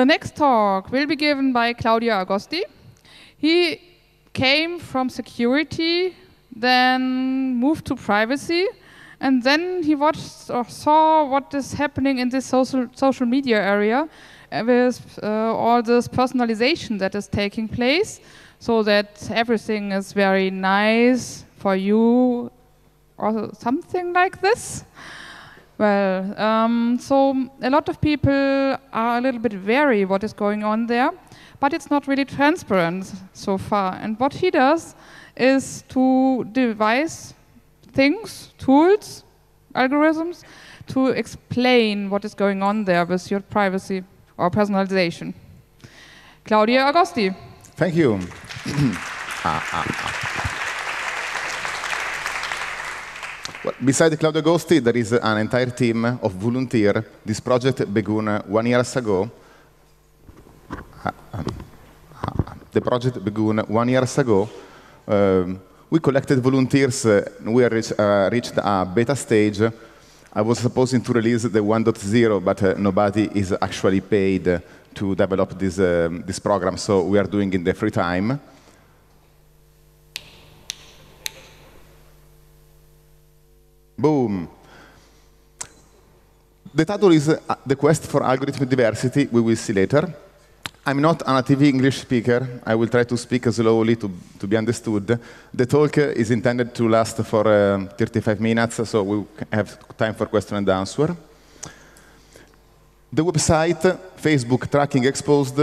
The next talk will be given by Claudio Agosti. He came from security, then moved to privacy, and then he watched or saw what is happening in this social, social media area uh, with uh, all this personalization that is taking place, so that everything is very nice for you or something like this. Well, um, so a lot of people are a little bit wary what is going on there, but it's not really transparent so far. And what he does is to devise things, tools, algorithms to explain what is going on there with your privacy or personalization. Claudia Agosti. Thank you. ah, ah, ah. Well, Claudio Agosti, there is an entire team of volunteers. This project began one year ago. The project began one year ago. Um, we collected volunteers. Uh, we reach, uh, reached a beta stage. I was supposed to release the 1.0, but uh, nobody is actually paid to develop this, um, this program, so we are doing it in the free time. Boom. The title is uh, The Quest for Algorithmic Diversity, we will see later. I'm not a native English speaker. I will try to speak slowly to, to be understood. The talk is intended to last for uh, 35 minutes, so we have time for question and answer. The website Facebook Tracking Exposed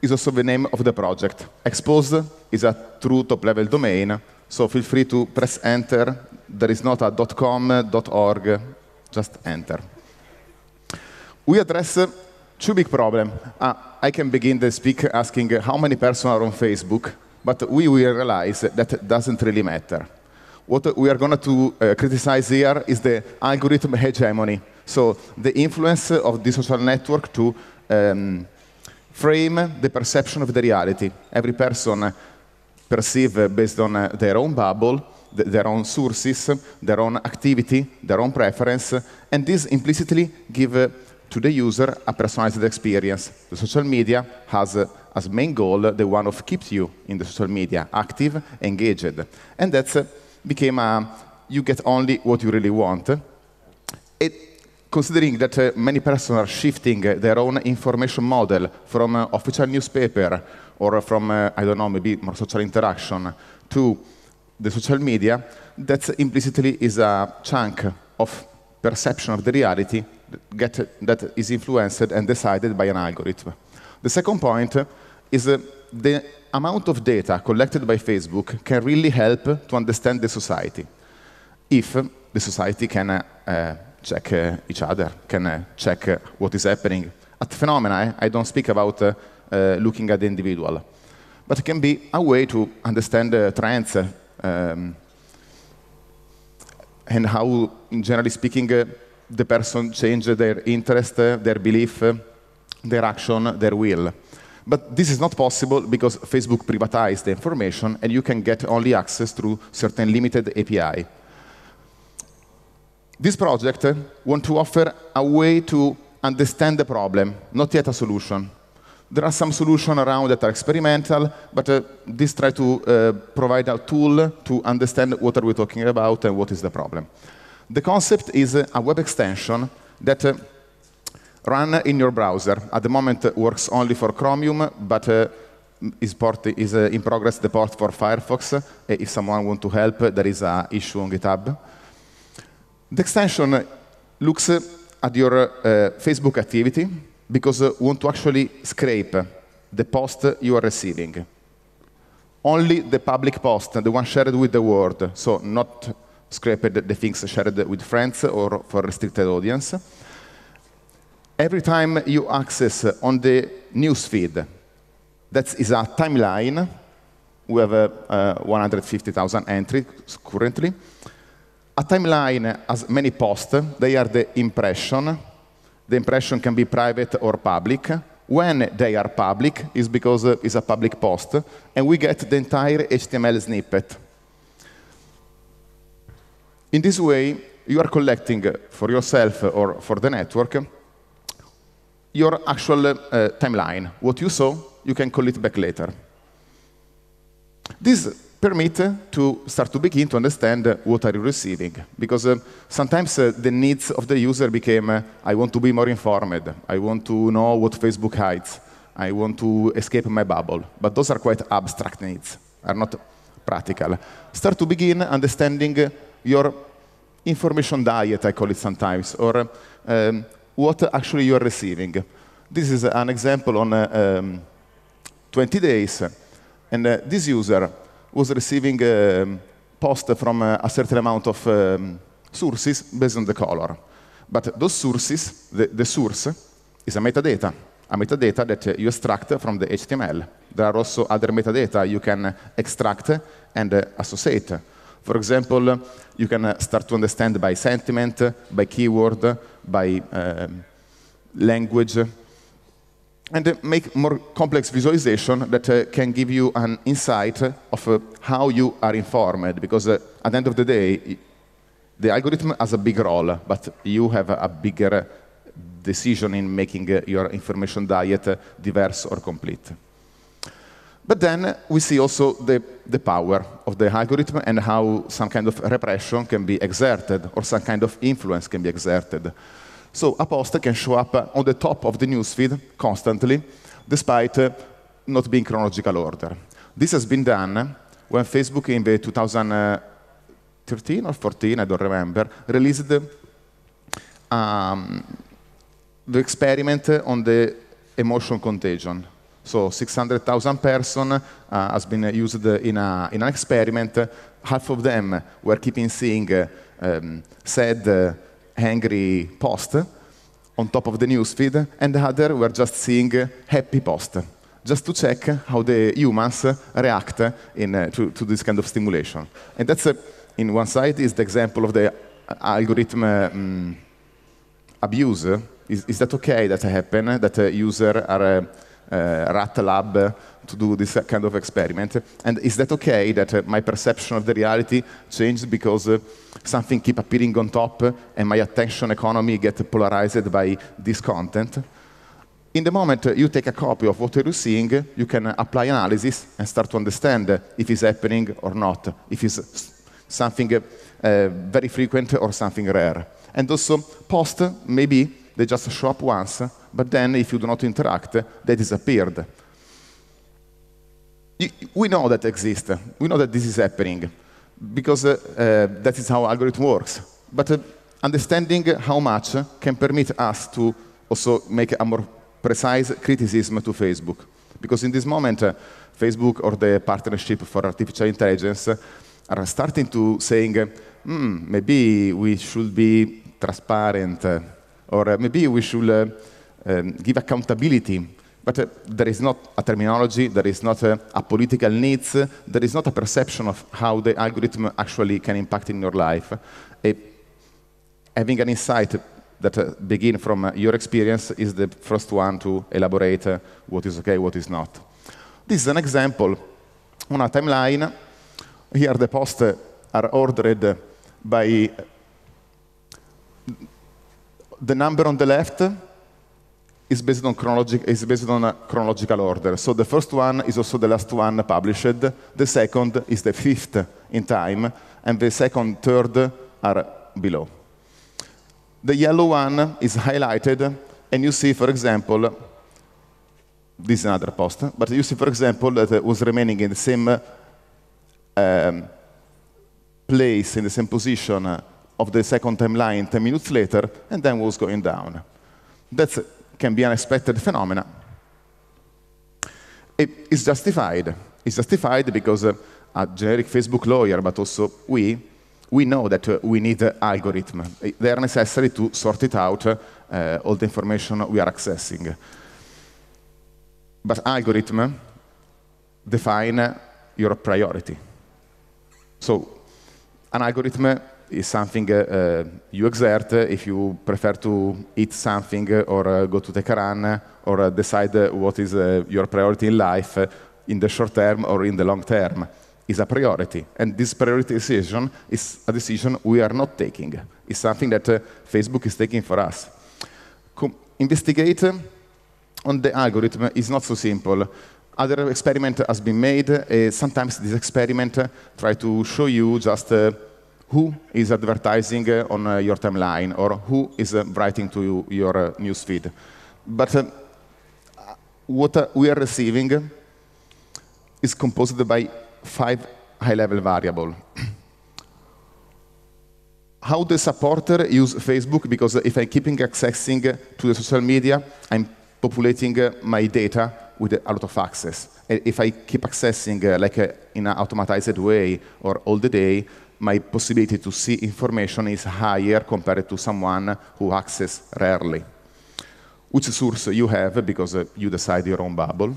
is also the name of the project. Exposed is a true top-level domain, so feel free to press enter. There is not a .com, .org, just enter. We address uh, two big problems. Uh, I can begin the speak asking how many persons are on Facebook, but we will realize that doesn't really matter. What we are going to uh, criticize here is the algorithm hegemony. So the influence of the social network to um, frame the perception of the reality. Every person perceive based on uh, their own bubble, th their own sources, their own activity, their own preference, and this implicitly give uh, to the user a personalized experience. The social media has uh, as main goal the one of keeps you in the social media, active, engaged. And that's uh, became a, uh, you get only what you really want. It, considering that uh, many persons are shifting uh, their own information model from uh, official newspaper or from, uh, I don't know, maybe more social interaction to the social media, that implicitly is a chunk of perception of the reality get, that is influenced and decided by an algorithm. The second point is uh, the amount of data collected by Facebook can really help to understand the society. If the society can uh, check uh, each other, can uh, check uh, what is happening. At phenomena, I don't speak about uh, looking at the individual. But it can be a way to understand the trends um, and how, generally speaking, uh, the person changes their interest, uh, their belief, their action, their will. But this is not possible because Facebook privatized the information and you can get only access through certain limited API. This project uh, want to offer a way to understand the problem, not yet a solution there are some solutions around that are experimental, but uh, this tries to uh, provide a tool to understand what are we talking about and what is the problem. The concept is a web extension that uh, run in your browser. At the moment, uh, works only for Chromium, but uh, is, port, is uh, in progress the port for Firefox. if someone wants to help, there is an issue on GitHub. The extension looks at your Facebook activity, because uh, want to actually scrape the post you are receiving. Only the public post, the one shared with the world, so not scraped the things shared with friends or for restricted audience. Every time you access on the news feed, that is a timeline. We have uh, 150,000 entries currently. A timeline has many posts. They are the impression, the impression can be private or public. When they are public, is because uh, it's a public post, and we get the entire HTML snippet. In this way, you are collecting uh, for yourself or for the network your actual uh, timeline. What you saw, you can call it back later. This permit to start to begin to understand what are you receiving. Because uh, sometimes uh, the needs of the user became, uh, I want to be more informed, I want to know what Facebook hides, I want to escape my bubble. But those are quite abstract needs, are not practical. Start to begin understanding your information diet, I call it sometimes, or um, what actually you are receiving. This is an example on uh, um, 20 days. And uh, this user was receiving a um, post from uh, a certain amount of um, sources based on the color. But those sources, the, the source, is a metadata, a metadata that you extract from the HTML. There are also other metadata you can extract and uh, associate. For example, you can uh, start to understand by sentiment, by keyword, by um, language, and uh, make more complex visualization that uh, can give you an insight of uh, how you are informed. Because uh, at the end of the day, the algorithm has a big role, but you have a, a bigger decision in making uh, your information diet uh, diverse or complete. But then we see also the, the power of the algorithm and how some kind of repression can be exerted or some kind of influence can be exerted. So post can show up on the top of the newsfeed constantly, despite uh, not being chronological order. This has been done when Facebook in the 2013 or 14, I don't remember, released um, the experiment on the emotion contagion. So 600,000 person uh, has been used in, a, in, an experiment. Half of them were keeping seeing um, uh, um, sad, uh, angry post on top of the newsfeed, and the other were just seeing happy post, just to check how the humans react in, uh, to, to, this kind of stimulation. And that's, uh, in one side, is the example of the uh, algorithm um, abuse. Is, is, that okay that happen, that a uh, user are a rat lab to do this kind of experiment. And is that okay that uh, my perception of the reality changed because uh, something keep appearing on top uh, and my attention economy get polarized by this content? In the moment you take a copy of what you're seeing, you can apply analysis and start to understand if it's happening or not, if it's something uh, very frequent or something rare. And also, post, maybe they just show up once, but then if you do not interact, they disappeared you, we know that exists. We know that this is happening because uh, that is how algorithm works. But uh, understanding how much can permit us to also make a more precise criticism to Facebook. Because in this moment, uh, Facebook or the partnership for artificial intelligence are starting to saying, hmm, maybe we should be transparent, uh, or maybe we should um, give accountability but uh, there is not a terminology, there is not a, a political needs, there is not a perception of how the algorithm actually can impact in your life. A, having an insight that uh, begin from uh, your experience is the first one to elaborate uh, what is okay, what is not. This is an example on a timeline. Here the posts are ordered by the number on the left is based on is based on a chronological order. So the first one is also the last one published. The second is the fifth in time, and the second, third are below. The yellow one is highlighted, and you see, for example, this is another post, but you see, for example, that it was remaining in the same um, place, in the same position of the second timeline 10 minutes later, and then was going down. That's can be expected phenomena, it is justified. It's justified because uh, a generic Facebook lawyer, but also we, we know that uh, we need uh, algorithms. They are necessary to sort it out, uh, all the information we are accessing. But algorithm define your priority. So an algorithm is something uh, uh, you exert if you prefer to eat something or uh, go to take a run or decide what is your priority in life in the short term or in the long term is a priority. And this priority decision is a decision we are not taking. It's something that uh, Facebook is taking for us. investigate on the algorithm is not so simple. Other experiment has been made. Uh, sometimes this experiment uh, try to show you just who is advertising on uh, your timeline or who is uh, writing to you, your uh, newsfeed. But what we are receiving is composed by five high-level variables. How the supporter use Facebook, because if I'm keeping accessing to the social media, I'm populating my data with a lot of access. If I keep accessing like in an automatized way or all the day, my possibility to see information is higher compared to someone who access rarely. Which source you have, because uh, you decide your own bubble.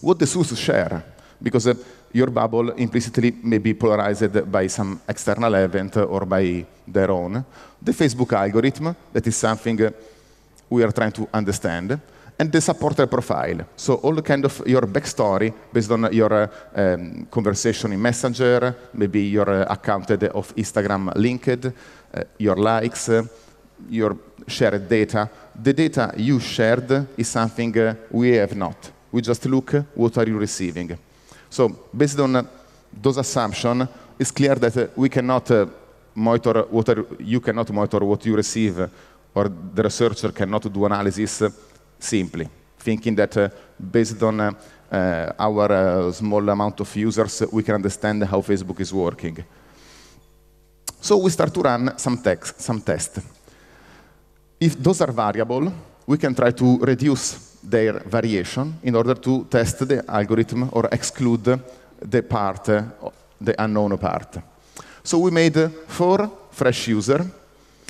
What the source share, because uh, your bubble implicitly may be polarized by some external event or by their own. The Facebook algorithm, that is something uh, we are trying to understand and the supporter profile. So all kind of your backstory based on your uh, um, conversation in Messenger, maybe your uh, account uh, of Instagram linked, uh, your likes, uh, your shared data. The data you shared is something uh, we have not. We just look what are you receiving. So based on those assumptions, it's clear that we cannot monitor what are, you cannot monitor what you receive or the researcher cannot do analysis simply, thinking that uh, based on uh, uh, our small amount of users, we can understand how Facebook is working. So we start to run some, text, some tests. If those are variable, we can try to reduce their variation in order to test the algorithm or exclude the part, the unknown part. So we made four fresh user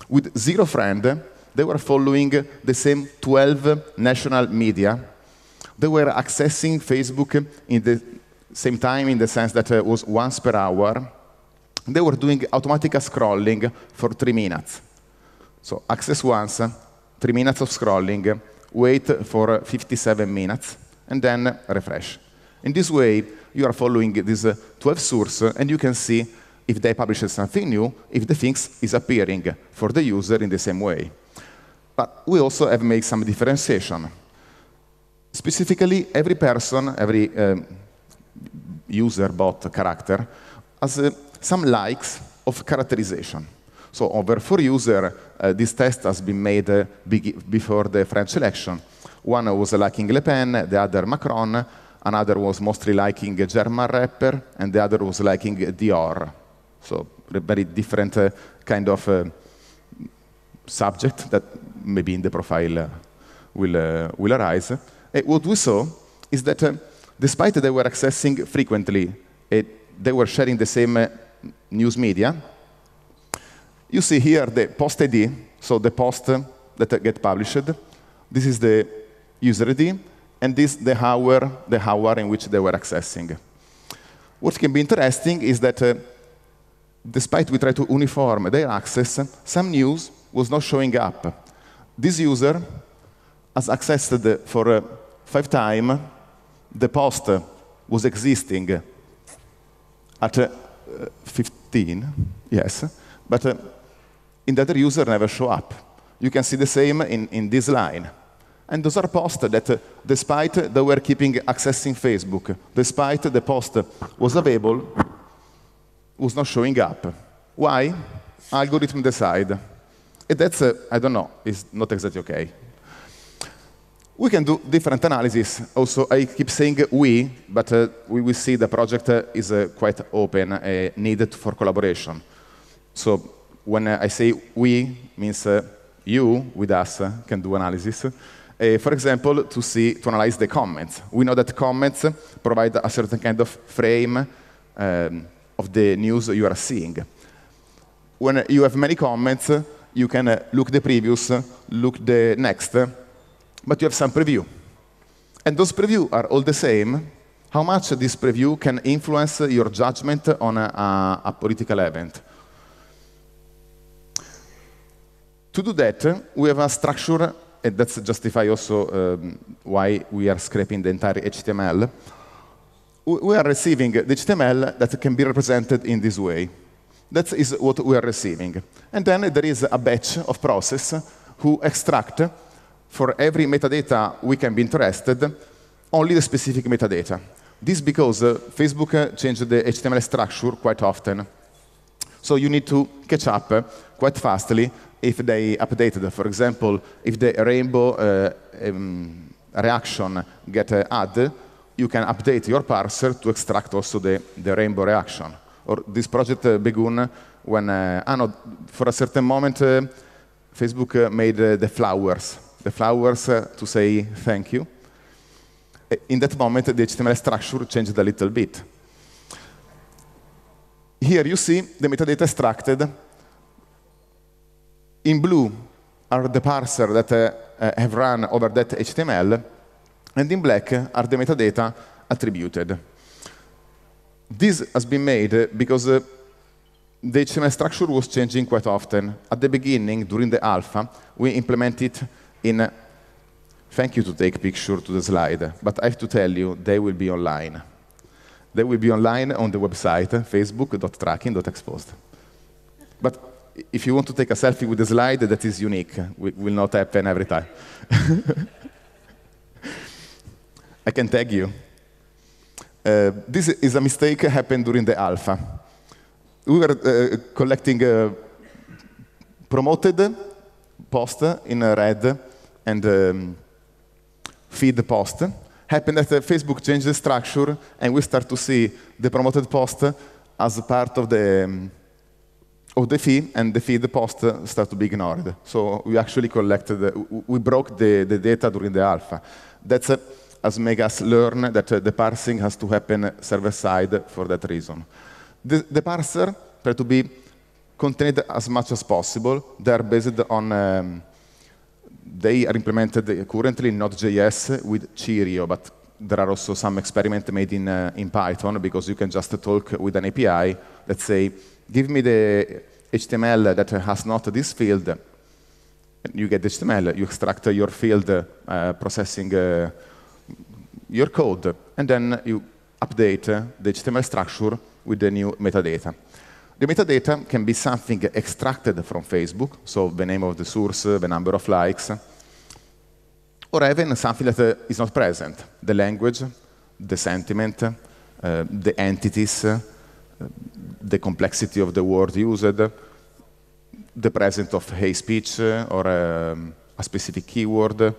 with zero friend they were following the same 12 national media. They were accessing Facebook in the same time, in the sense that it uh, was once per hour. They were doing automatic scrolling for three minutes. So access once, three minutes of scrolling, wait for 57 minutes, and then refresh. In this way, you are following these 12 sources, and you can see if they publish something new, if the things is appearing for the user in the same way. But we also have made some differentiation. Specifically, every person, every um, user bot character, has uh, some likes of characterization. So over four users, uh, this test has been made uh, before the French election. One was liking Le Pen, the other Macron, another was mostly liking a German rapper, and the other was liking Dior. So very different uh, kind of uh, subject that maybe in the profile uh, will, uh, will arise. And eh, what we saw is that uh, despite that they were accessing frequently, eh, they were sharing the same news media, you see here the post ID, so the post that get published. This is the user ID, and this the hour, the hour in which they were accessing. What can be interesting is that uh, despite we try to uniform their access, some news was not showing up. This user has accessed for uh, five times the post was existing at uh, 15, yes, but uh, in the other user never show up. You can see the same in, in this line. And those are posts that, despite they were keeping accessing Facebook, despite the post was available, was not showing up. Why? Algorithm decide that's, uh, I don't know, it's not exactly okay. We can do different analysis. Also, I keep saying we, but uh, we will see the project uh, is uh, quite open, uh, needed for collaboration. So when uh, I say we, means uh, you with us can do analysis. for example, to see, to analyze the comments. We know that comments provide a certain kind of frame um, of the news you are seeing. When you have many comments, you can uh, look the previous, uh, look the next, uh, but you have some preview. And those preview are all the same. How much this preview can influence your judgment on a, a, political event? To do that, we have a structure, and that's justify also um, why we are scraping the entire HTML. We are receiving the HTML that can be represented in this way. That is what we are receiving. And then there is a batch of process who extract for every metadata we can be interested, only the specific metadata. This because uh, Facebook uh, changed the HTML structure quite often. So you need to catch up uh, quite fastly if they updated. For example, if the rainbow uh, um, reaction get uh, added, you can update your parser to extract also the, the rainbow reaction or this project uh, began when, uh, ah, no, for a certain moment, uh, Facebook uh, made uh, the flowers, the flowers uh, to say thank you. In that moment, the HTML structure changed a little bit. Here you see the metadata extracted. In blue are the parser that have run over that HTML, and in black are the metadata attributed this has been made eh, because uh, the HTML structure was changing quite often. At the beginning, during the alpha, we implemented in, eh, thank you to take picture to the slide, but I have to tell you, they will be online. They will be online on the website, facebook.tracking.exposed. But if you want to take a selfie with the slide, that is unique. It will not happen every time. I can tag you. Uh, this is a mistake happened during the alpha. We were uh, collecting uh, promoted post in red and um, feed post. Happened that Facebook changed the structure and we start to see the promoted post as part of the um, of the fee and the feed post start to be ignored. So we actually collected, we broke the, the data during the alpha. That's has made us learn that uh, the parsing has to happen server-side for that reason. The, the parser try to be contained as much as possible. They are based on, um, they are implemented currently in Node.js with Cheerio, but there are also some experiments made in, uh, in Python because you can just talk with an API Let's say, give me the HTML that has not this field. You get HTML, you extract your field uh, processing uh, your code, and then you update the HTML structure with the new metadata. The metadata can be something extracted from Facebook, so the name of the source, the number of likes, or even something that uh, is not present, the language, the sentiment, uh, the entities, uh, the complexity of the word used, the presence of hate speech uh, or um, a specific keyword,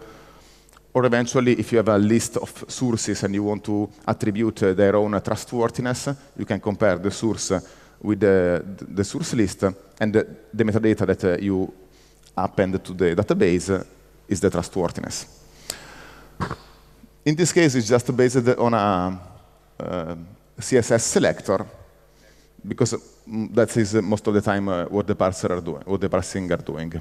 or eventually, if you have a list of sources and you want to attribute uh, their own uh, trustworthiness, you can compare the source uh, with the, the, source list, and the, the metadata that uh, you append to the database uh, is the trustworthiness. In this case, it's just based on a uh, CSS selector, because mm, that is most of the time what the parser are doing, what the parsing are doing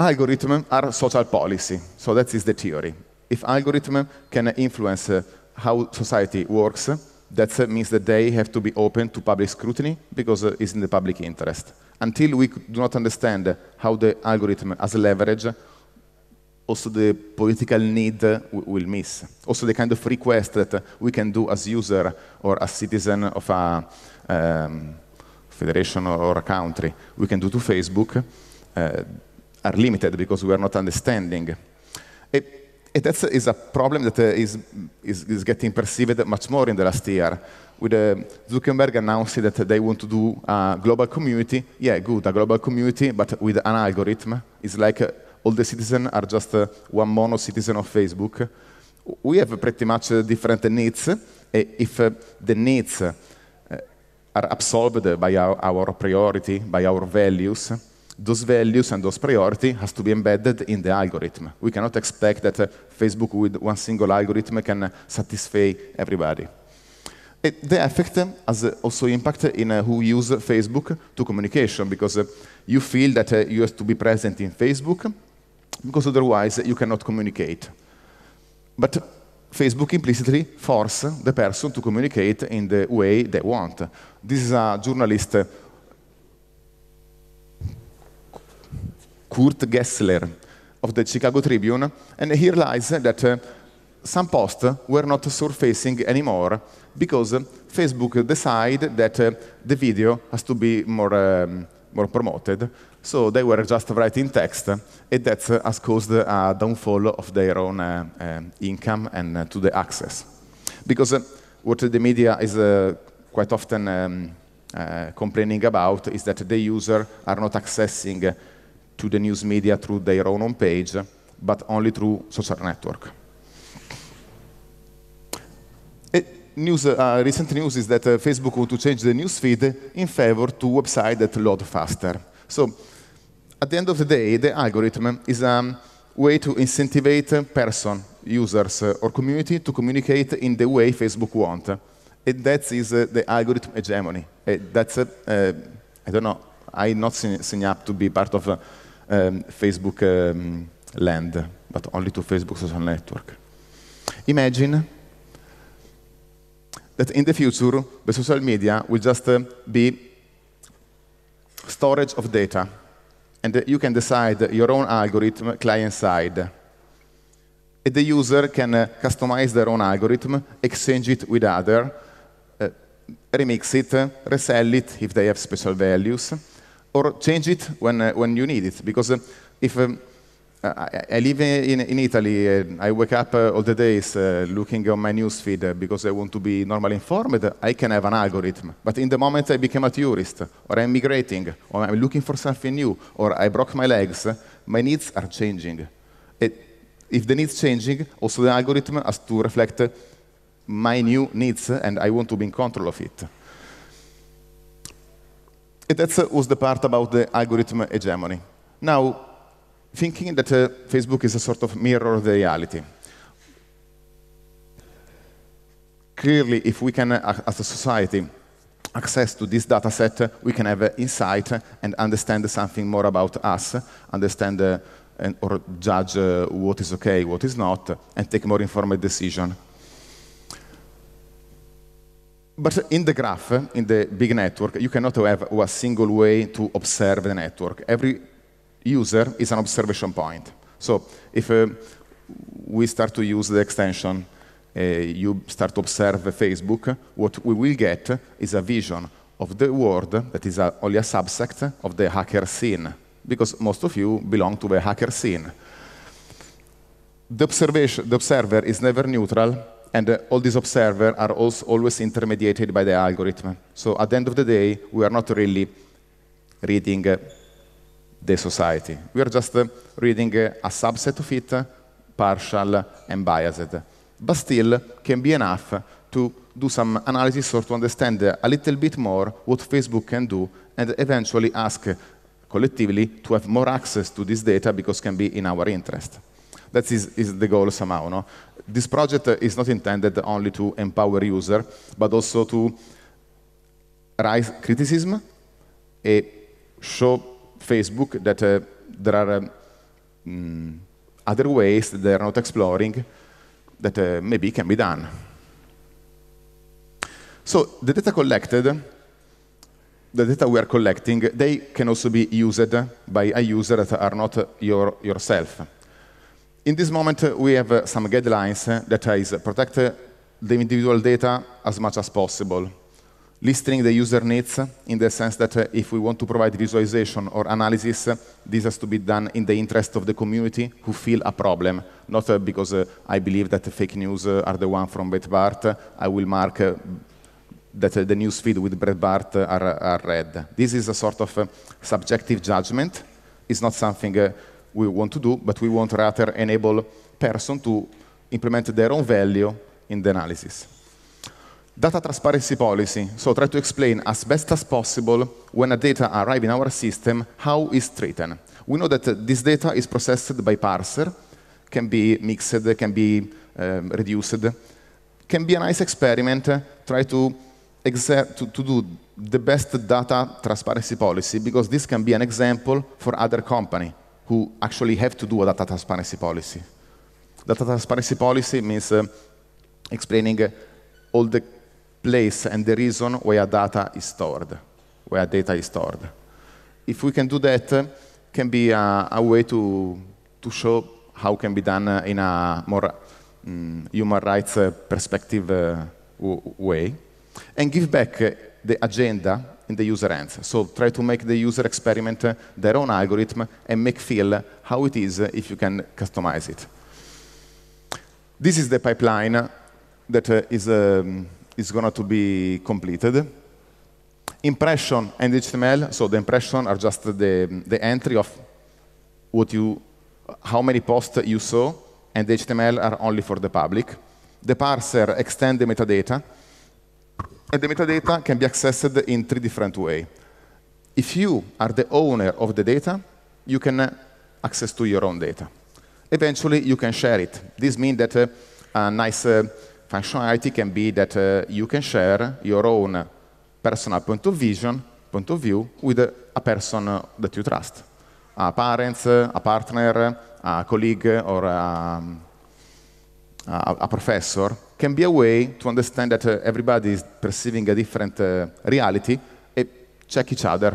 algorithms are social policy. So that is the theory. If algorithms can influence uh, how society works, that means that they have to be open to public scrutiny because uh, it's in the public interest. Until we do not understand how the algorithm as leverage, also the political need uh, will miss. Also the kind of request that we can do as user or as citizen of a um, federation or, a country, we can do to Facebook. Uh, are limited because we are not understanding. It, that is a problem that uh, is, is, is, getting perceived much more in the last year. With uh, Zuckerberg announcing that they want to do a global community. Yeah, good, a global community, but with an algorithm. It's like uh, all the citizens are just uh, one mono citizen of Facebook. We have pretty much uh, different needs. Uh, if the needs are absorbed by our, our priority, by our values, those values and those priority has to be embedded in the algorithm. We cannot expect that uh, Facebook with one single algorithm can satisfy everybody. It, uh, the effect has uh, also impact in uh, who use Facebook to communication because you feel that you have to be present in Facebook because otherwise you cannot communicate. But Facebook implicitly forces the person to communicate in the way they want. This is a journalist Kurt Gessler of the Chicago Tribune, and he lies that uh, some posts were not surfacing anymore because Facebook decided that uh, the video has to be more, um, more promoted. So they were just writing text, uh, and that has caused a downfall of their own uh, uh income and uh, to the access. Because what the media is quite often um, complaining about is that the user are not accessing to the news media through their own homepage, but only through social network. News, uh, recent news is that uh, Facebook want to change the news feed in favor to websites that load faster. So at the end of the day, the algorithm is a way to incentivize uh, person, users, uh, or community to communicate in the way Facebook want. And that is uh, the algorithm hegemony. that's, uh, I don't know, I'm not sign, up to be part of um, Facebook um, land, but only to Facebook social network. Imagine that in the future, the social media will just uh, be storage of data, and uh, you can decide your own algorithm client-side. The user can uh, customize their own algorithm, exchange it with other, uh, remix it, resell it if they have special values, or change it when, uh, when you need it. Because uh, if um, I, I, live in, in Italy and uh, I wake up uh, all the days looking on my newsfeed because I want to be normally informed, I can have an algorithm. But in the moment I became a tourist, or I'm migrating, or I'm looking for something new, or I broke my legs, my needs are changing. It, if the needs changing, also the algorithm has to reflect my new needs and I want to be in control of it that uh, was the part about the algorithm hegemony. Now, thinking that uh, Facebook is a sort of mirror of the reality. Clearly, if we can, uh, as a society, access to this data set, uh, we can have uh, insight and understand something more about us, understand and, or judge what is okay, what is not, and take more informed decision. But in the graph, in the big network, you cannot have a single way to observe the network. Every user is an observation point. So if uh, we start to use the extension, uh, you start to observe Facebook, what we will get is a vision of the world that is a, only a subset of the hacker scene, because most of you belong to the hacker scene. The, the observer is never neutral and uh, all these observers are also always intermediated by the algorithm. So at the end of the day, we are not really reading uh, the society. We are just uh, reading uh, a subset of it, partial and biased. But still, can be enough to do some analysis or to understand a little bit more what Facebook can do and eventually ask collectively to have more access to this data because it can be in our interest. That is, is the goal somehow. No? This project is not intended only to empower user, but also to raise criticism, and show Facebook that uh, there are um, mm, other ways that they are not exploring that uh, maybe can be done. So the data collected, the data we are collecting, they can also be used by a user that are not uh, your, yourself. In this moment, uh, we have uh, some guidelines uh, that is protect the individual data as much as possible, listening the user needs in the sense that uh, if we want to provide visualization or analysis, uh, this has to be done in the interest of the community who feel a problem, not uh, because I believe that fake news are the one from Breitbart. I will mark that the news feed with Breitbart are, are, red. This is a sort of subjective judgment. It's not something we want to do, but we want rather enable person to implement their own value in the analysis. Data transparency policy. So try to explain as best as possible when a data arrive in our system, how it's treated. We know that this data is processed by parser, can be mixed, can be um, reduced. Can be a nice experiment, try to, to, to do the best data transparency policy, because this can be an example for other company who actually have to do a data transparency policy. Data transparency policy means uh, explaining uh, all the place and the reason where data is stored, where data is stored. If we can do that, uh, can be a, a, way to, to show how can be done uh, in a more um, human rights uh, perspective uh, way, and give back the agenda in the user hands. So try to make the user experiment uh, their own algorithm and make feel how it is uh, if you can customize it. This is the pipeline that uh, is, um, is going to be completed. Impression and HTML, so the impression are just the, the entry of what you, how many posts you saw, and the HTML are only for the public. The parser extend the metadata, and the metadata can be accessed in three different ways. If you are the owner of the data, you can access to your own data. Eventually, you can share it. This means that uh, a nice uh, functionality can be that uh, you can share your own personal point of vision, point of view, with a person uh, that you trust. A parent, uh, a partner, a colleague, or um, a, a professor can be a way to understand that uh, everybody is perceiving a different uh, reality and check each other.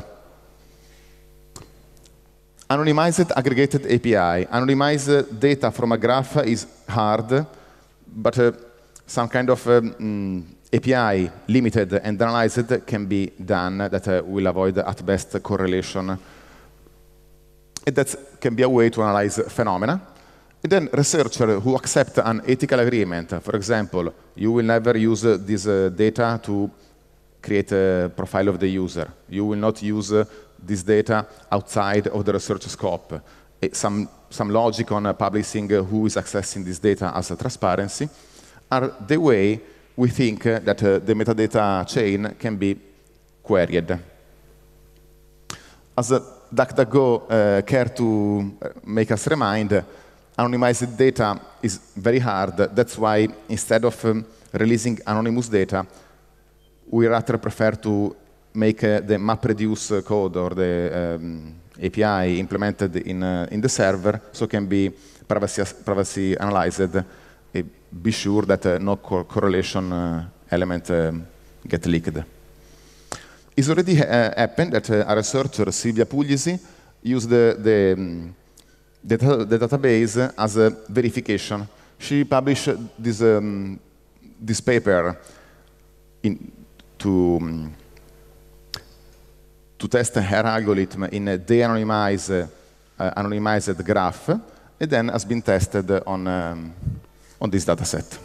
Anonymized aggregated API. Anonymized data from a graph is hard, but uh, some kind of um, mm, API limited and analyzed can be done that uh, will avoid at best correlation. And that can be a way to analyze phenomena and then researchers who accept an ethical agreement, for example, you will never use this uh, data to create a profile of the user. You will not use uh, this data outside of the research scope. Eh, some, some logic on uh, publishing who is accessing this data as a transparency are the way we think that the metadata chain can be queried. As DuckDuckGo uh, care to make us remind, anonymized data is very hard. That's why instead of um, releasing anonymous data, we rather prefer to make uh, the MapReduce uh, code or the um, API implemented in, uh, in the server so can be privacy, privacy analyzed. Uh, be sure that uh, no co correlation uh, element um, get leaked. It's already happened that a researcher, Silvia Puglisi, used the, the um, data, uh, the database as a verification. She published this, um, this paper in, to, um, to test her algorithm in a de-anonymized uh, anonymized graph, and then has been tested on, um, on this dataset.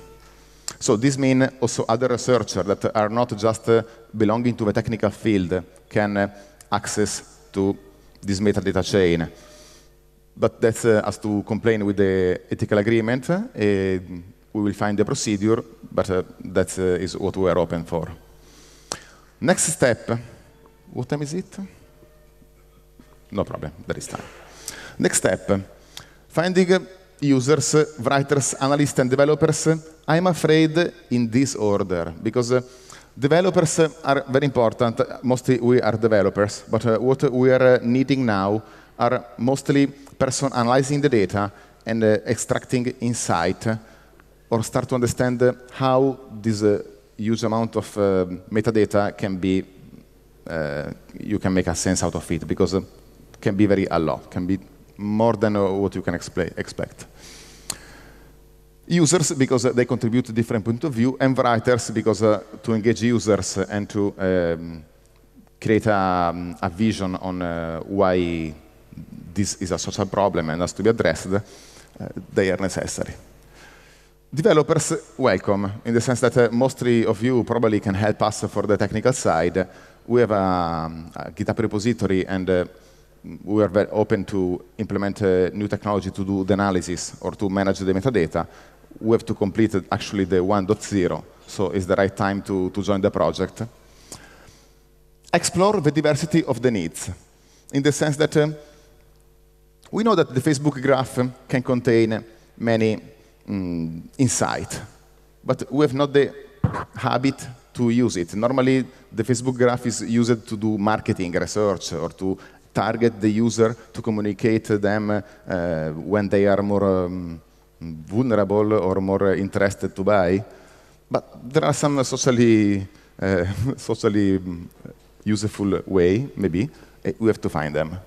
So this means also other researchers that are not just uh, belonging to the technical field can uh, access to this metadata chain. But that's uh, as to complain with the ethical agreement. Uh, we will find the procedure, but uh, that uh, is what we are open for. Next step. What time is it? No problem, there is time. Next step. Finding uh, users, uh, writers, analysts, and developers, I'm afraid in this order, because developers are very important. Mostly we are developers, but what we are needing now are mostly person analyzing the data and uh, extracting insight or start to understand how this uh, huge amount of uh, metadata can be, uh, you can make a sense out of it because it can be very a lot, can be more than what you can expect users because they contribute to different point of view, and writers because uh, to engage users and to um, create a, um, a, vision on uh, why this is a social problem and has to be addressed, uh, they are necessary. Developers, welcome, in the sense that uh, eh, mostly of you probably can help us for the technical side. We have a, a GitHub repository and uh, we are very open to implement uh, new technology to do the analysis or to manage the metadata. We have to complete actually the 1.0, so it's the right time to, to join the project. Explore the diversity of the needs, in the sense that we know that the Facebook graph can contain many mm, insight, but we have not the habit to use it. Normally, the Facebook graph is used to do marketing research or to target the user to communicate them uh, when they are more um, vulnerable or more interested to buy. But there are some socially, uh, socially mm, useful way, maybe. Uh, we have to find them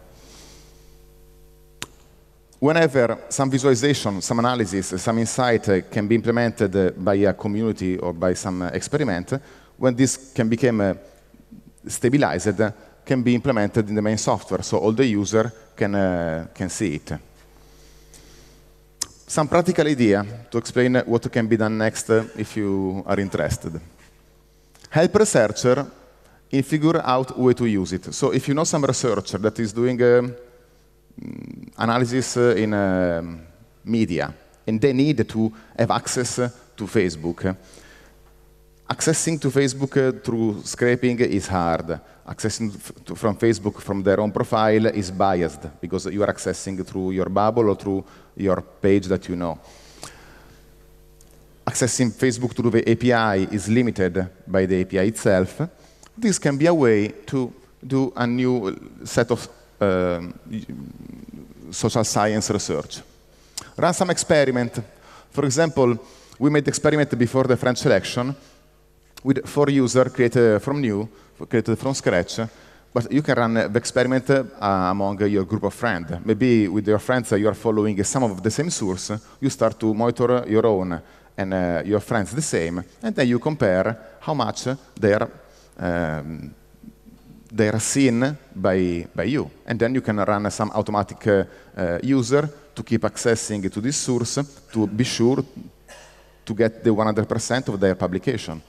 whenever some visualization, some analysis, some insight uh, can be implemented uh, by a community or by some uh, experiment, when this can become uh, stabilized, can be implemented in the main software, so all the user can, uh, can see it. Some practical idea to explain what can be done next uh, if you are interested. Help researcher in figure out way to use it. So if you know some researcher that is doing um, analysis in um, media, and they need to have access to Facebook. Accessing to Facebook through scraping is hard. Accessing to, from Facebook from their own profile is biased because you are accessing through your bubble or through your page that you know. Accessing Facebook through the API is limited by the API itself. This can be a way to do a new set of uh, social science research. Run some experiment. For example, we made experiment before the French election with four users created from new, created from scratch, but you can run the experiment uh, among your group of friends. Maybe with your friends uh, you are following some of the same source, you start to monitor your own and uh, your friends the same, and then you compare how much their um, they are seen by, by you. And then you can run some automatic uh, uh, user to keep accessing to this source to be sure to get the 100% of their publication.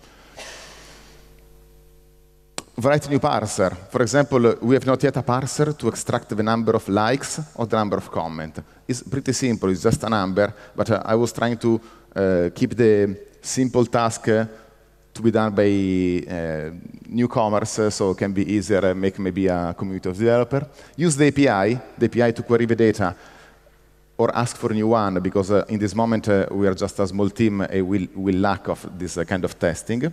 Write new parser. For example, we have not yet a parser to extract the number of likes or the number of comment. It's pretty simple, it's just a number, but uh, I was trying to uh, keep the simple task uh, to be done by uh, newcomers, uh, so it can be easier and make maybe a community of developer. Use the API, the API to query the data, or ask for a new one, because uh, in this moment uh, we are just a small team and we, we lack of this uh, kind of testing.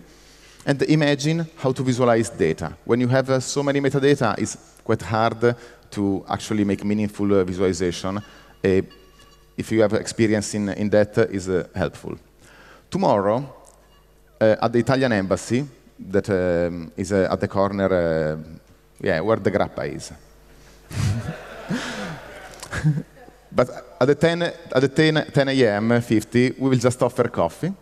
And imagine how to visualize data. When you have so many metadata, it's quite hard to actually make meaningful visualization. if you have experience in, in that, is helpful. Tomorrow, uh, at the Italian embassy that um, is uh, at the corner, uh, yeah, where the grappa is. but at the 10 at the 10, 10 a.m. 50, we will just offer coffee.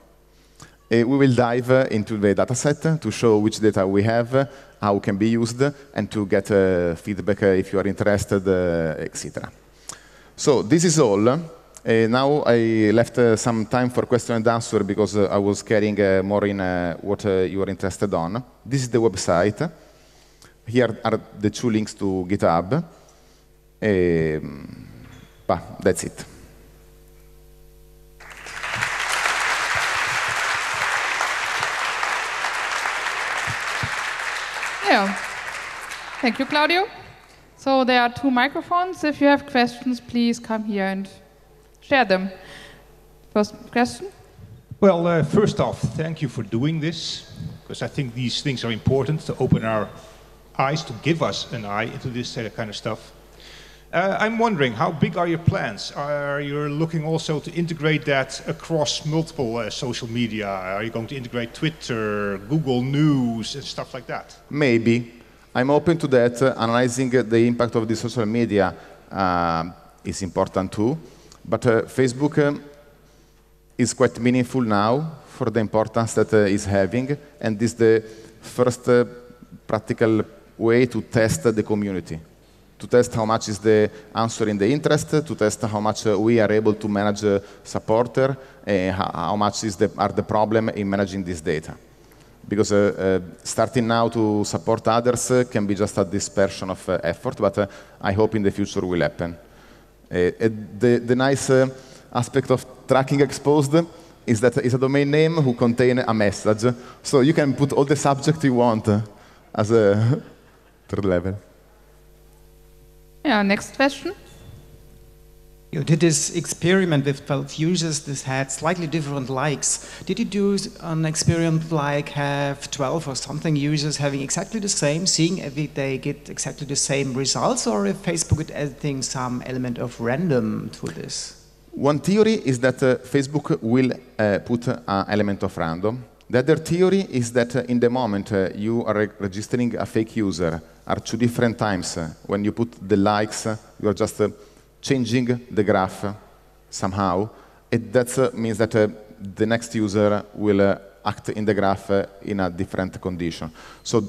we will dive into the dataset to show which data we have, how it can be used, and to get uh, feedback if you are interested, uh, etc. So this is all. Uh, now I left uh, some time for question and answer because uh, I was caring more in what you are interested on. This is the website. Here are the two links to GitHub. Um, but that's it. Yeah. Thank you, Claudio. So there are two microphones. If you have questions, please come here and Shadam. First question? Well, uh, first off, thank you for doing this, because I think these things are important to open our eyes, to give us an eye into this kind of stuff. Uh, I'm wondering, how big are your plans? Are you looking also to integrate that across multiple uh, social media? Are you going to integrate Twitter, Google News, and stuff like that? Maybe. I'm open to that. Uh, analyzing uh, the impact of the social media uh, is important too. But uh, Facebook um, is quite meaningful now for the importance that uh, it's having, and this is the first uh, practical way to test the community, to test how much is the answer in the interest, to test how much uh, we are able to manage uh, supporter, uh, how much is the, are the problem in managing this data. Because starting now to support others can be just a dispersion of effort, but I hope in the future will happen. Eh, eh, the, the nice eh, aspect of tracking exposed is that it's a domain name who contain a message. So you can put all the subject you want as a third level. Yeah, next question. You did this experiment with 12 users, this had slightly different likes. Did you do an experiment like have 12 or something users having exactly the same, seeing if they get exactly the same results, or if Facebook is adding some element of random to this? One theory is that uh, Facebook will uh, put an element of random. The other theory is that uh, in the moment uh, you are re registering a fake user at two different times, uh, when you put the likes, uh, you are just changing the graph somehow. It that uh, means that uh, the next user will uh, act in the graph in a different condition. So,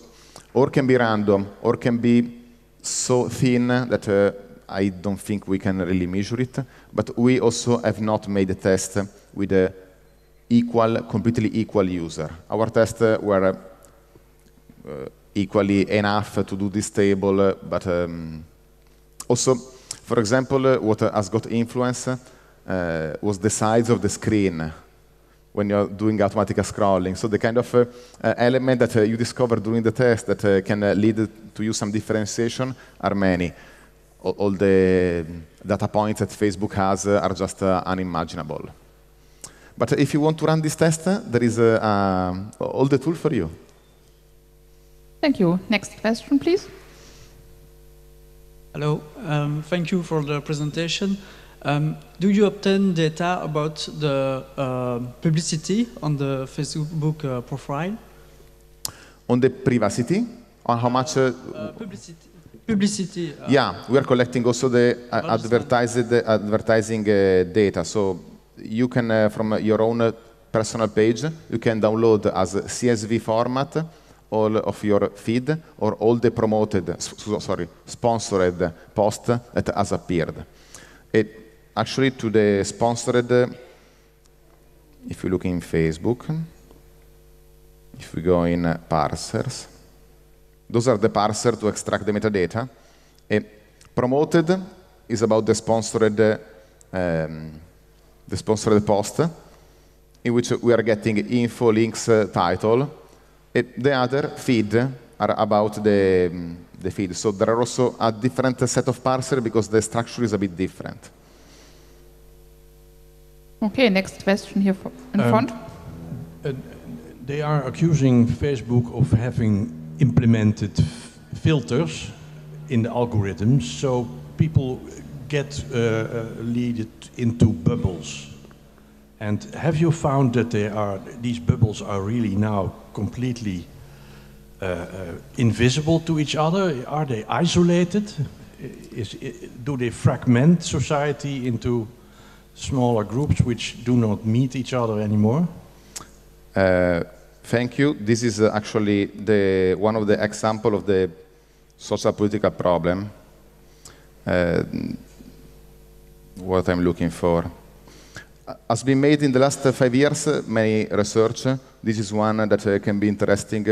or can be random, or can be so thin that I don't think we can really measure it. But we also have not made a test with a equal, completely equal user. Our tests were uh, equally enough to do this table, but um, also for example, uh, what uh, has got influence uh, was the size of the screen when you're doing automatic scrolling. So the kind of uh, element that uh, you discover during the test that can lead to you some differentiation are many. All, all the um, data points that Facebook has are just unimaginable. But if you want to run this test, there is um, all the tool for you. Thank you. Next question, please. Hello, um, thank you for the presentation. Um, do you obtain data about the uh, publicity on the Facebook uh, profile? On the privacy, on how much... Uh, uh publicity. publicity uh. yeah, we are collecting also the uh, advertised, advertising data. So you can, from your own personal page, you can download as CSV format all of your feed or all the promoted, sorry, sponsored post that has appeared. It actually to the sponsored, if you look in Facebook, if we go in parsers, those are the parser to extract the metadata. And promoted is about the sponsored, um, the sponsored post in which we are getting info, links, uh, title, it, the other feed are about the, the feed. So there are also a different set of parser because the structure is a bit different. Okay, next question here in um, front. Uh, they are accusing Facebook of having implemented filters in the algorithms, so people get uh, uh leaded into bubbles. And have you found that they are, these bubbles are really now completely uh, uh, invisible to each other? Are they isolated? Is, is, do they fragment society into smaller groups which do not meet each other anymore? Uh, thank you. This is uh, actually the, one of the example of the social political problem. Uh, what I'm looking for has been made in the last five years, many research. This is one that uh, can be interesting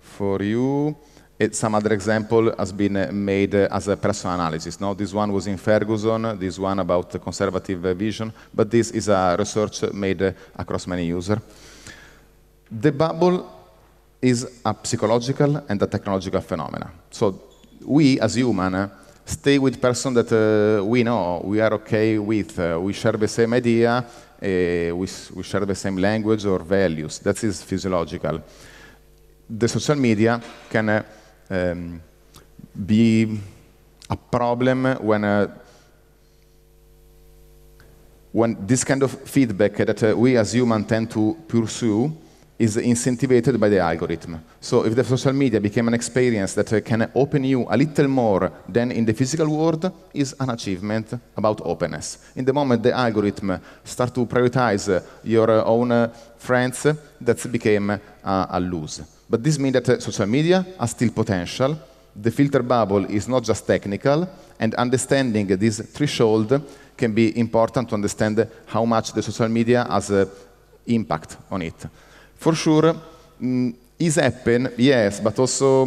for you. It, some other example has been uh, made as a personal analysis. Now, this one was in Ferguson, this one about the conservative vision, but this is a research made across many users. The bubble is a psychological and a technological phenomena. So we, as human, stay with person that uh, we know, we are okay with, uh, we share the same idea, uh, we, we share the same language or values. That is physiological. The social media can uh, um, be a problem when uh, when this kind of feedback that we as humans tend to pursue is incentivized by the algorithm. So if the social media became an experience that can open you a little more than in the physical world, is an achievement about openness. In the moment the algorithm start to prioritize your own friends, that became a, a lose. But this means that social media has still potential. The filter bubble is not just technical, and understanding this threshold can be important to understand how much the social media has uh, impact on it for sure mm, is happen, yes, but also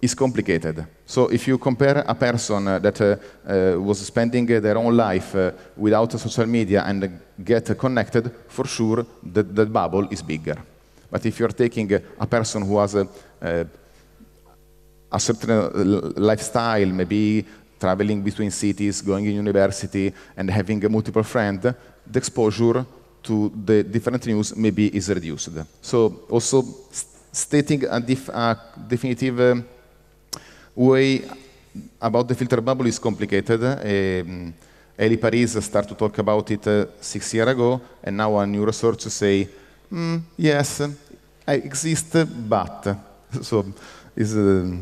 is complicated. So if you compare a person that uh, uh, was spending their own life uh, without social media and get connected, for sure the, the bubble is bigger. But if you're taking a person who has a, uh, a certain uh, lifestyle, maybe traveling between cities, going in university, and having multiple friends, the exposure to the different news maybe is reduced. So also stating a, a definitive um, way about the filter bubble is complicated. Um, Eli Paris started to talk about it uh, six years ago, and now a new research say, mm, yes, I exist, but. So, is uh,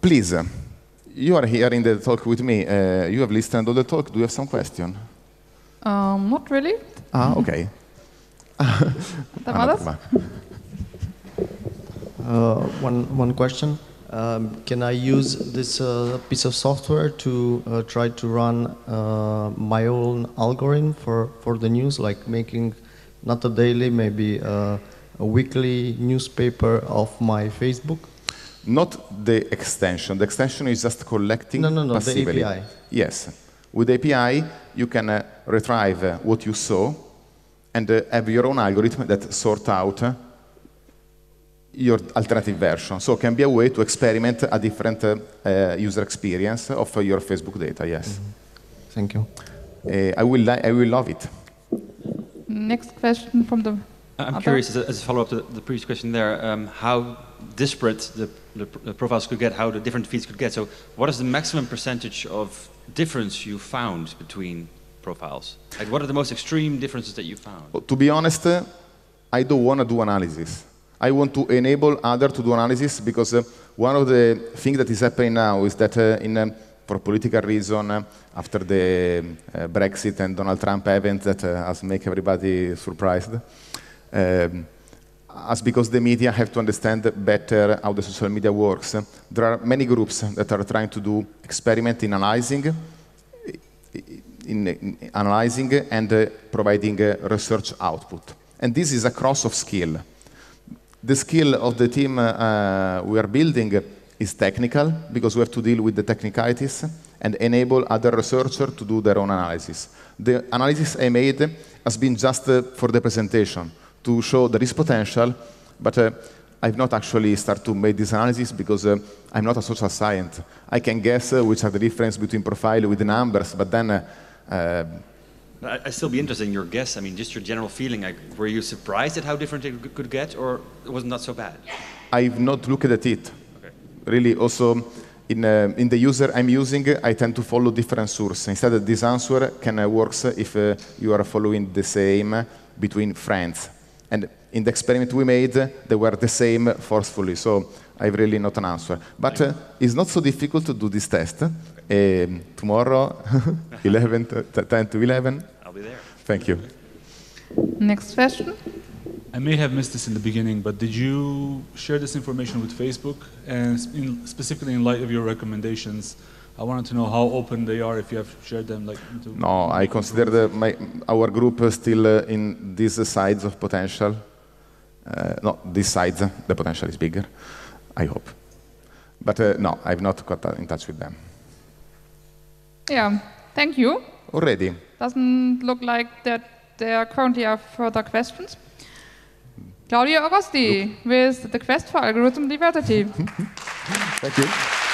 please, you are here in the talk with me. Uh, you have listened to the talk. Do you have some question? Um, not really. Ah, okay. uh, one, one question. Um, can I use this uh, piece of software to uh, try to run uh, my own algorithm for, for the news, like making not a daily, maybe uh, a weekly newspaper of my Facebook? Not the extension. The extension is just collecting no, no, no, passively. The API. Yes. With API, you can uh, retrieve uh, what you saw and uh, have your own algorithm that sort out uh, your alternative version. So it can be a way to experiment a different uh, uh, user experience of your Facebook data, yes. Mm -hmm. Thank you. I, will I will love it. Next question from the... I'm other. curious, as a, follow-up to the, the previous question there, um, how disparate the, the, the, profiles could get, how the different feeds could get. So what is the maximum percentage of difference you found between profiles? Like what are the most extreme differences that you found? Well, to be honest, uh, I don't want to do analysis. I want to enable others to do analysis because uh, one of the things that is happening now is that uh, in, um, for political reason, uh, after the uh, Brexit and Donald Trump event that uh, has made everybody surprised, um, as because the media have to understand better how the social media works. There are many groups that are trying to do experiment in analyzing, in, in analyzing and uh, providing uh, research output. And this is a cross of skill. The skill of the team uh, we are building is technical because we have to deal with the technicalities and enable other researchers to do their own analysis. The analysis I made has been just uh, for the presentation to show there is potential, but uh, I've not actually started to make this analysis because uh, I'm not a social scientist. I can guess uh, which are the difference between profile with the numbers, but then. Uh, uh, I, I'd still be interested in your guess. I mean, just your general feeling. Like, were you surprised at how different it could get, or it was not so bad? I've not looked at it. Okay. Really, also in, uh, in the user I'm using, I tend to follow different sources. Instead, this answer can uh, works if uh, you are following the same between friends. And in the experiment we made, they were the same forcefully. So I have really not an answer. But uh, it's not so difficult to do this test. Um, tomorrow, 11 to, 10 to 11. I'll be there. Thank you. Next question. I may have missed this in the beginning, but did you share this information with Facebook, and in, specifically in light of your recommendations I wanted to know how open they are if you have shared them. Like no, I consider the, my, our group still uh, in these sides of potential. Uh, no, these sides, uh, the potential is bigger, I hope. But uh, no, I've not got in touch with them. Yeah, thank you. Already. Doesn't look like that there currently are further questions. Claudia Augusti with the quest for algorithm diversity. thank you.